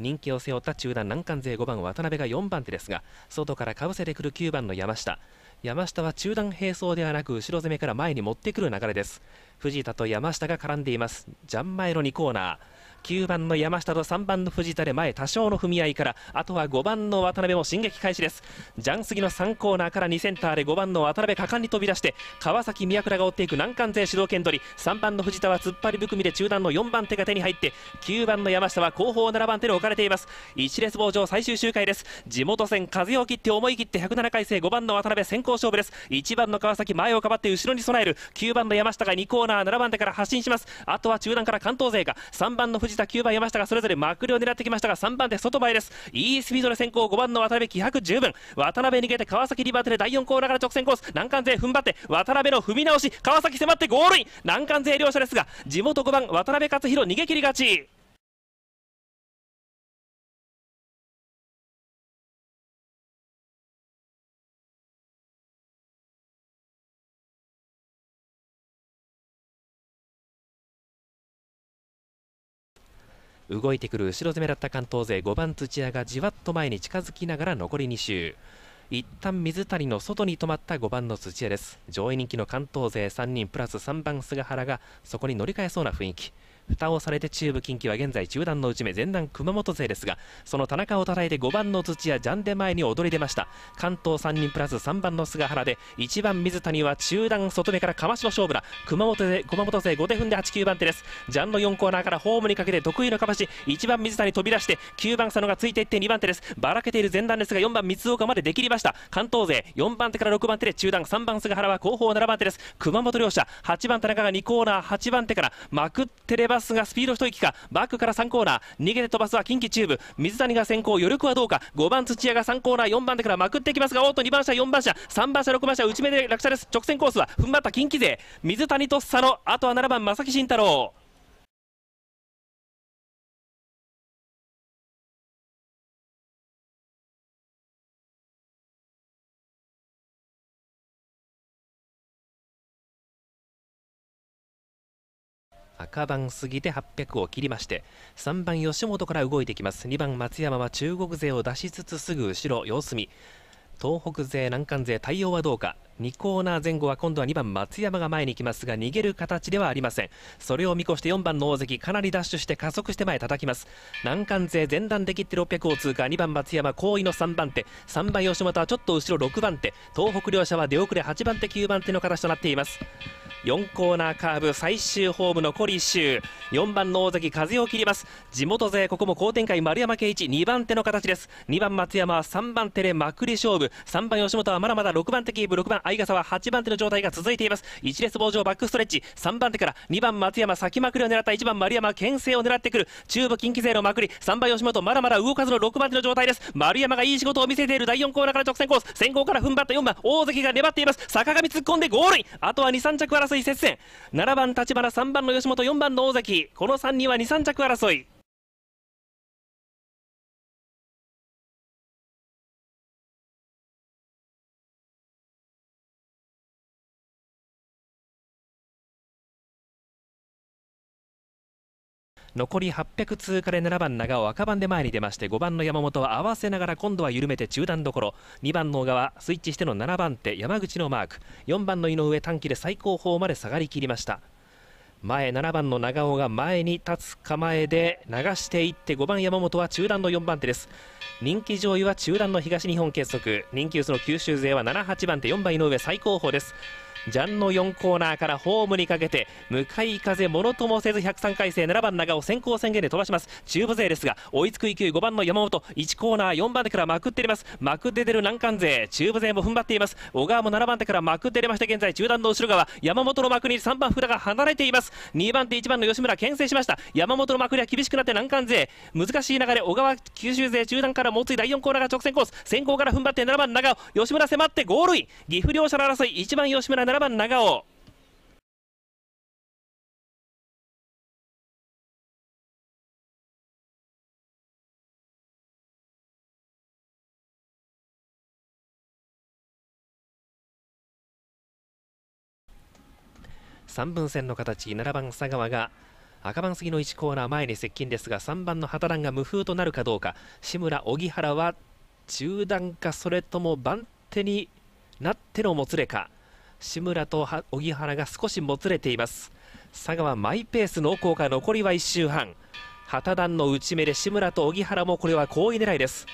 人気を背負った中段難関勢5番渡辺が4番手ですが外からかぶせてくる9番の山下山下は中段並走ではなく後ろ攻めから前に持ってくる流れです藤田と山下が絡んでいますジャン前イロ2コーナー9番の山下と3番の藤田で前多少の踏み合いからあとは5番の渡辺も進撃開始ですジャンスギの3コーナーから2センターで5番の渡辺果敢に飛び出して川崎宮倉が追っていく難関勢主導権取り3番の藤田は突っ張り含みで中段の4番手が手に入って9番の山下は後方7番手で置かれています1列棒上最終周回です地元戦風を切って思い切って107回生5番の渡辺先行勝負です1番の川崎前をかばって後ろに備える9番の山下が2コーナー7番手から発進しますあとは中段から関東勢が3番の藤藤田9番山下がそれぞれまくりを狙ってきましたが3番手外前ですいいスピードで先行5番の渡辺気迫十分渡辺逃げて川崎リバーテで第4コーナーから直線コース難関勢踏ん張って渡辺の踏み直し川崎迫ってゴールイン難関勢両者ですが地元5番渡辺勝弘逃げ切り勝ち動いてくる後ろ攻めだった関東勢5番土屋がじわっと前に近づきながら残り2周一旦水谷の外に止まった5番の土屋です上位人気の関東勢3人プラス3番菅原がそこに乗り換えそうな雰囲気蓋をされて中部近畿は現在中段の内目前段熊本勢ですがその田中を叩いて5番の土屋ジャンデ前に躍り出ました関東3人プラス3番の菅原で1番水谷は中段外目からかわしの勝負だ熊本で熊本勢5手踏んで8 9番手ですジャンの4コーナーからホームにかけて得意のかわし1番水谷飛び出して9番佐野がついていって2番手ですばらけている前段ですが4番三岡までできりました関東勢4番手から6番手で中段3番菅原は後方7番手です熊本両者8番田中が2コーナー8番手からまくってればスがスピード一息かバックから3コーナー逃げて飛ばすは近畿中部水谷が先行余力はどうか5番土屋が3コーナー4番手からまくってきますがおっと2番車4番車3番車6番車内目で落車です直線コースは踏ん張った近畿勢水谷と佐野あとは7番正木慎太郎中過ぎて800を切りまして3番吉本から動いてきます2番松山は中国勢を出しつつすぐ後ろ様子見東北勢難関勢対応はどうか2コーナー前後は今度は2番松山が前に行きますが逃げる形ではありませんそれを見越して4番の大関かなりダッシュして加速して前叩きます難関勢前段で切って600を通過2番松山後位の3番手3番吉本はちょっと後ろ6番手東北両者は出遅れ8番手9番手の形となっています4コーナーカーブ最終ホーム残り1周4番の大関風を切ります地元勢ここも好展開丸山圭一2番手の形です2番松山は3番手でまくり勝負3番吉本はまだまだ6番手キープ6番相笠は8番手の状態が続いています1列棒上バックストレッチ3番手から2番松山先まくりを狙った1番丸山牽制を狙ってくる中部近畿勢のまくり3番吉本まだまだ動かずの6番手の状態です丸山がいい仕事を見せている第4コーナーから直線コース先行から踏ん張った4番大関が粘っています坂上突っ込んでゴールインあとは23着争い接戦7番橘3番の吉本4番の大関この3人は23着争い残り800通過で7番長尾赤番で前に出まして5番の山本は合わせながら今度は緩めて中段どころ2番の小川スイッチしての7番手山口のマーク4番の井上短期で最高峰まで下がりきりました前7番の長尾が前に立つ構えで流していって5番山本は中段の4番手です人気上位は中段の東日本結束人気薄の九州勢は7、8番手4番井上最高峰ですジャンの4コーナーからホームにかけて向かい風ものともせず103回生7番長尾先行宣言で飛ばします中部勢ですが追いつく勢い5番の山本1コーナー4番手からまくっていますまくって出る難関勢中部勢も踏ん張っています小川も7番手からまくって出ました現在中段の後ろ側山本の幕に3番札が離れています2番手1番の吉村牽制しました山本の幕には厳しくなって難関勢難しい流れ小川九州勢中段から猛追第4コーナーが直線コース先行から踏ん張って7番長尾吉村迫ってゴールイン岐阜両者の争い1番吉村7番長尾3分線の形7番佐川が赤番杉の1コーナー前に接近ですが3番の畑蘭が無風となるかどうか志村、荻原は中段かそれとも番手になってのもつれか。志村と荻原が少しもつれています佐賀はマイペースの効果残りは1周半旗団の内目で志村と荻原もこれは好位狙いです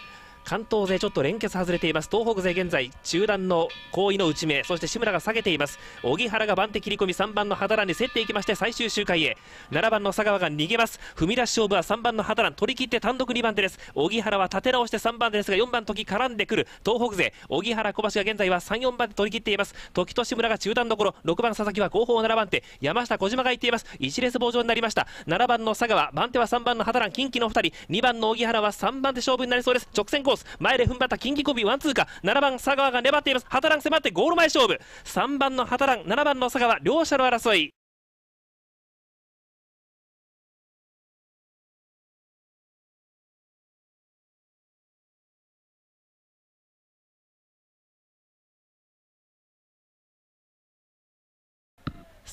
関東勢ちょっと連結外れています東北勢現在中段の後位の内目そして志村が下げています荻原が番手切り込み3番の肌蘭に競っていきまして最終周回へ7番の佐川が逃げます踏み出し勝負は3番の肌蘭取り切って単独2番手です荻原は立て直して3番ですが4番時絡んでくる東北勢荻原小橋が現在は34番で取り切っています時と志村が中段どころ6番佐々木は後方7番手山下小島がいっています1列棒状になりました7番の佐川番手は3番の肌蘭近畿の2人2番の荻原は3番手勝負になりそうです直線コースス前で踏ん張った近畿コビワンツーか7番佐川が粘っていますハタラン迫ってゴール前勝負3番のハタラン7番の佐川両者の争い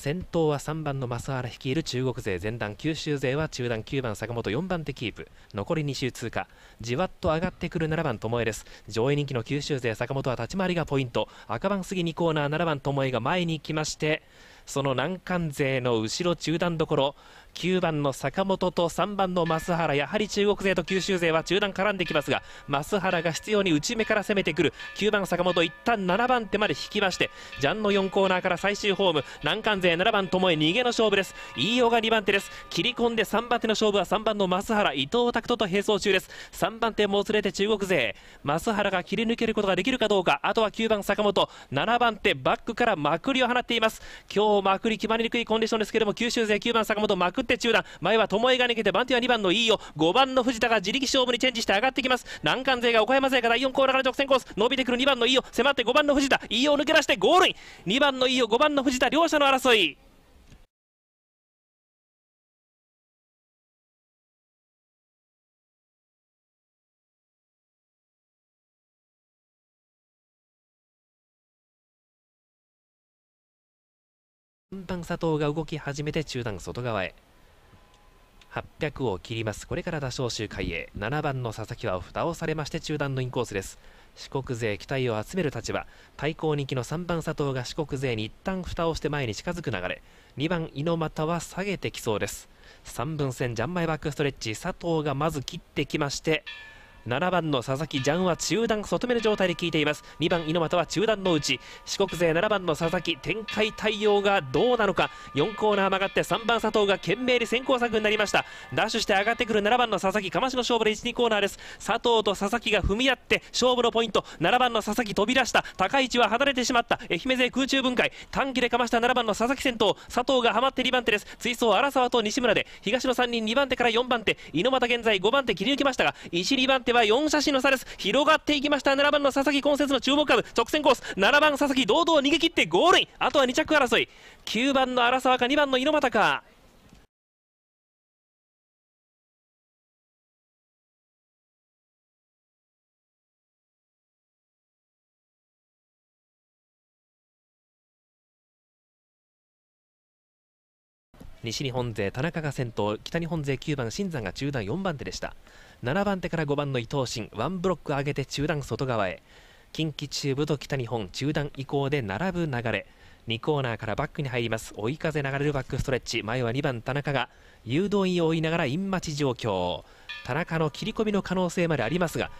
先頭は3番の増原率いる中国勢前段九州勢は中段9番坂本4番手キープ残り2周通過じわっと上がってくる7番巴です上位人気の九州勢坂本は立ち回りがポイント赤番過ぎ2コーナー7番巴が前に来ましてその難関勢の後ろ中段どころ9番の坂本と3番の増原やはり中国勢と九州勢は中段絡んできますが増原が必要に内目から攻めてくる9番坂本一旦7番手まで引きましてジャンの4コーナーから最終ホーム難関勢7番ともえ逃げの勝負です飯尾が2番手です切り込んで3番手の勝負は3番の増原伊藤拓人と並走中です3番手もつれて中国勢増原が切り抜けることができるかどうかあとは9番坂本7番手バックからまくりを放っています今日まくり決まりにくいコンディションですけれども九州勢9番坂本まくって中断前は巴が抜けて番手は2番の飯尾5番の藤田が自力勝負にチェンジして上がってきます難関勢が岡山勢が第4コーナーから直線コース伸びてくる2番の飯尾迫って5番の藤田飯を抜け出してゴールイン2番の飯尾5番の藤田両者の争い3番佐藤が動き始めて中段外側へ800を切りますこれから打小周回へ7番の佐々木は蓋をされまして中段のインコースです四国勢期待を集める立場対抗人気の3番佐藤が四国勢に一旦蓋をして前に近づく流れ2番猪俣は下げてきそうです3分線ジャンマイバックストレッチ佐藤がまず切ってきまして7番の佐々木ジャンは中段外目の状態で効いています2番猪俣は中段のうち四国勢7番の佐々木展開対応がどうなのか4コーナー曲がって3番佐藤が懸命に先行策になりましたダッシュして上がってくる7番の佐々木釜石の勝負で12コーナーです佐藤と佐々木が踏み合って勝負のポイント7番の佐々木飛び出した高い位置は離れてしまった愛媛勢空中分解短期でかました7番の佐々木先頭佐藤がはまって2番手です追走荒沢と西村で東の3人2番手から4番手猪俣現在5番手切り抜きましたが1、2番手は4写真の差です広がっていきました7番の佐々木今節の注目株直線コース7番佐々木堂々逃げ切ってゴールインあとは2着争い9番の荒沢か2番の猪俣か西日本勢田中が先頭北日本勢9番新山が中団4番手でした7番手から5番の伊藤慎ワンブロック上げて中段外側へ近畿中部と北日本中段以降で並ぶ流れ2コーナーからバックに入ります追い風流れるバックストレッチ前は2番田中が誘導員を追いながらイン待ち状況田中の切り込みの可能性までありますが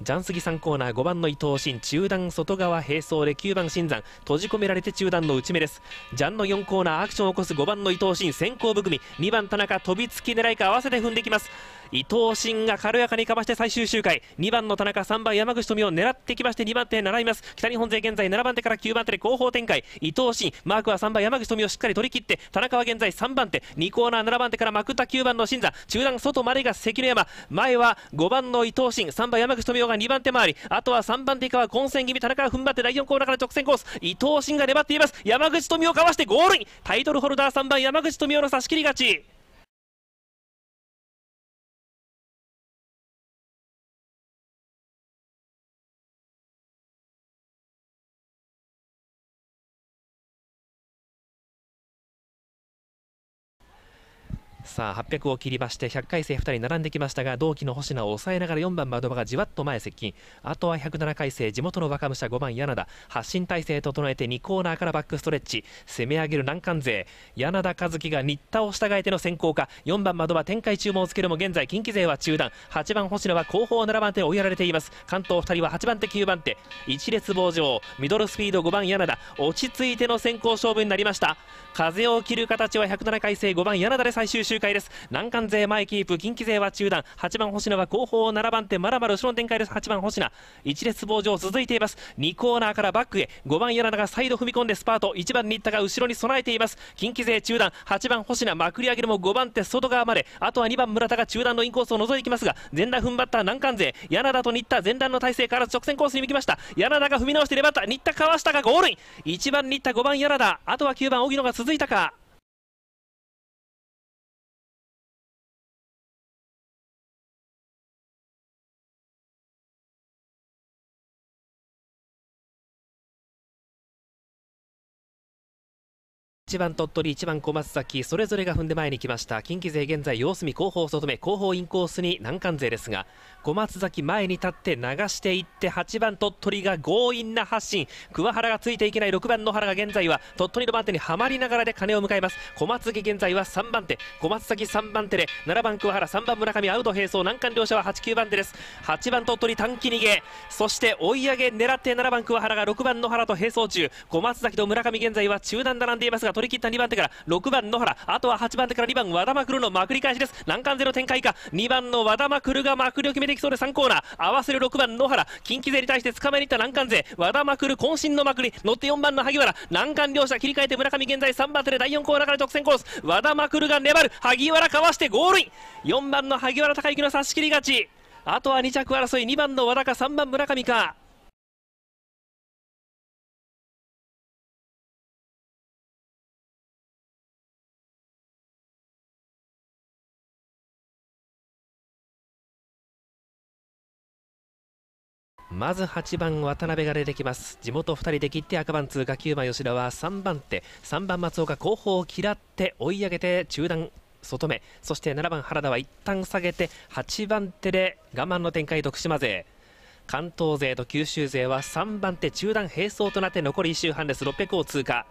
ジャンスギ3コーナー5番の伊藤慎中段外側並走で9番新山閉じ込められて中段の内目ですジャンの4コーナーアクションを起こす5番の伊藤慎先行含み2番田中飛びつき狙いか合わせて踏んできます伊藤真が軽やかにかわして最終周回2番の田中3番山口富美を狙ってきまして2番手習います北日本勢現在7番手から9番手で後方展開伊藤真マークは3番山口富美をしっかり取り切って田中は現在3番手2コーナー7番手からまくった9番の新座中段外までが関根山前は5番の伊藤真3番山口富美が2番手回りあとは3番手以下は混戦気味田中は踏ん張って第4コーナーから直線コース伊藤真が粘っています山口富美かわしてゴールインタイトルホルダー3番山口富美の差し切り勝ちさあ800を切りまして100回生2人並んできましたが同期の星名を抑えながら4番窓場がじわっと前接近あとは107回生地元の若武者5番柳田発進体制整えて2コーナーからバックストレッチ攻め上げる難関勢柳田和樹が新田を従えての先行か4番窓場展開注文をつけるも現在近畿勢は中断8番星野は後方7番手追いやられています関東2人は8番手9番手1列棒上ミドルスピード5番柳田落ち着いての先行勝負になりました風を切る形は107回生5番柳田で最終周回開です難関勢前キープ近畿勢は中段8番星名は後方7番手まだまだ後ろの展開です8番星名1列棒上続いています2コーナーからバックへ5番柳田がサイド踏み込んでスパート1番新田が後ろに備えています近畿勢中段8番星名まくり上げるも5番手外側まであとは2番村田が中段のインコースを覗いていきますが前段踏ん張った難関勢柳田と新田前段の体勢から直線コースに向きました柳田が踏み直して粘った新田川下がゴールイン1番新田5番柳田あとは9番荻野が続いたか1番鳥取、1番小松崎、それぞれが踏んで前に来ました。近畿勢現在、様子見後方外め、後方インコースに難関勢ですが、小松崎前に立って流していって、8番鳥取が強引な発進。桑原がついていけない6番野原が現在は鳥取の番手にはまりながらで鐘を迎えます。小松崎現在は3番手、小松崎3番手で、7番桑原、3番村上、アウト並走、難関両者は8、9番手です。8番鳥取短期逃げ、そして追い上げ狙って7番桑原が6番野原と並走中、小松崎と村上現在は中段並んでいますが、取り切った2番手から6番野原あとは8番手から2番和田まくるのまくり返しです難関ゼの展開か2番の和田まくるがまくりを決めてきそうで3コーナー合わせる6番野原近畿勢に対して捕まえにいった難関勢和田まくる渾身のまくり乗って4番の萩原難関両者切り替えて村上現在3番手で第4コーナーから直線コース和田まくるが粘る萩原かわしてゴールイン4番の萩原孝之の差し切り勝ちあとは2着争い2番の和田か3番村上かまず8番渡辺が出てきます地元2人で切って赤番通過9番吉田は3番手3番松岡後方を嫌って追い上げて中段外目そして7番原田は一旦下げて8番手で我慢の展開徳島勢関東勢と九州勢は3番手中段並走となって残り1周半です600を通過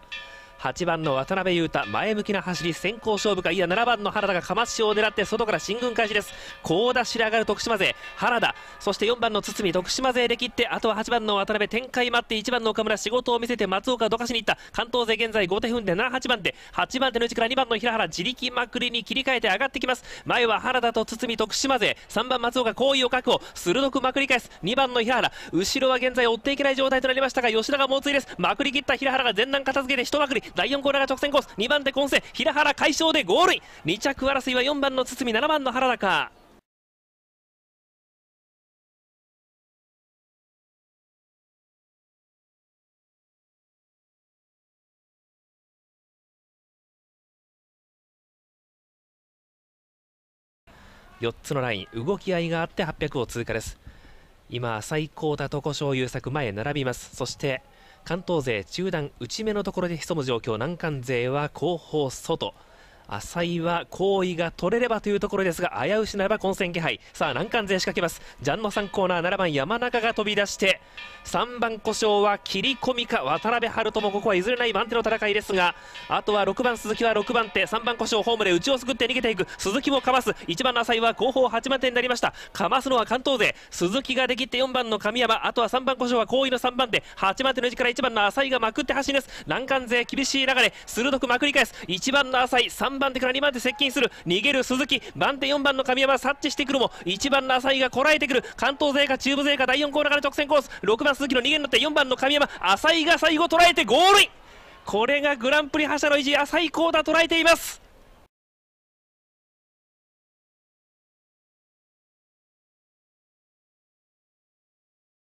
8番の渡辺裕太前向きな走り先行勝負かいや7番の原田がかましを狙って外から進軍開始です高田白上がる徳島勢原田そして4番の堤徳島勢で切ってあとは8番の渡辺展開待って1番の岡村仕事を見せて松岡どかしにいった関東勢現在5手踏んで78番で8番手の位置から2番の平原自力まくりに切り替えて上がってきます前は原田と堤徳島勢3番松岡好位を確保鋭くまくり返す2番の平原後ろは現在追っていけない状態となりましたが吉田が猛追ですまくり切った平原が前段片付けて一まくり第4コーナーが直線コース2番手混戦平原快勝でゴールイン2着争いは4番の堤7番の原田か4つのライン動き合いがあって800を通過です今最高と床醤優作前並びますそして関東勢中段内目のところで潜む状況難関勢は後方外。浅井は好位が取れればというところですが危うしならば混戦気配さあ難関勢仕掛けますジャンの3コーナー7番山中が飛び出して3番故障は切り込みか渡辺春人もここは譲れない番手の戦いですがあとは6番鈴木は6番手3番故障ホームで内をすくって逃げていく鈴木もかます1番の浅井は後方8番手になりましたかますのは関東勢鈴木ができて4番の神山あとは3番故障は好位の3番手8番手の位置から1番の浅井がまくって走りです難関勢厳しい流れ鋭くまくり返す1番の浅井3番手から2番手接近する逃げる鈴木番手4番の神山察知してくるも1番の浅井がこらえてくる関東勢か中部勢か第4コーナーから直線コース6番鈴木の逃げになって4番の神山浅井が最後捉えてゴールインこれがグランプリ覇者の意地浅井コーダ捉えています